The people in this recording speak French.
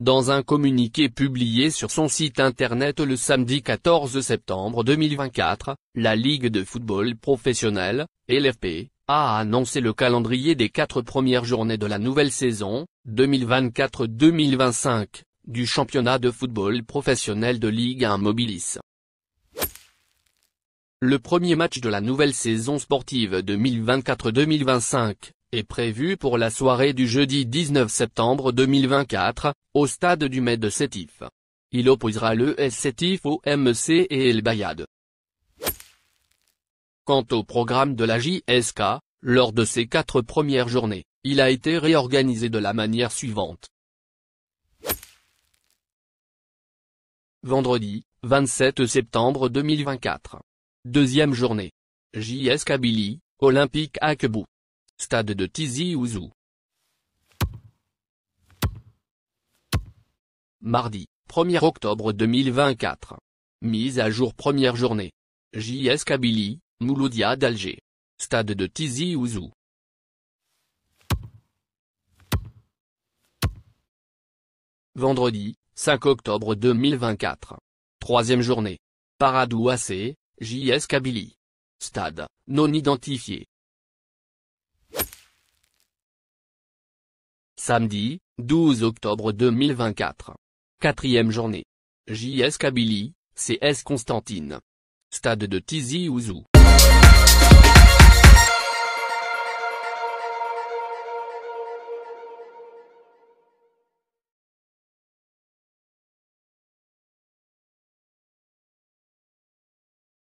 Dans un communiqué publié sur son site internet le samedi 14 septembre 2024, la Ligue de football professionnel, LFP, a annoncé le calendrier des quatre premières journées de la nouvelle saison, 2024-2025, du championnat de football professionnel de Ligue 1 Mobilis. Le premier match de la nouvelle saison sportive 2024-2025, est prévu pour la soirée du jeudi 19 septembre 2024, au stade du Med de Sétif. Il opposera le Sétif au MC et El Bayad. Quant au programme de la JSK, lors de ses quatre premières journées, il a été réorganisé de la manière suivante. Vendredi, 27 septembre 2024. Deuxième journée. JSK Billy, Olympique Akbou. Stade de Tizi Ouzou Mardi, 1er octobre 2024. Mise à jour première journée. JS Kabylie, Mouloudia d'Alger. Stade de Tizi Ouzou. Vendredi, 5 octobre 2024. Troisième journée. Paradou AC, JS Kabylie. Stade, non identifié. Samedi, 12 octobre 2024. Quatrième journée. JS Kabylie, CS Constantine. Stade de Tizi Ouzou.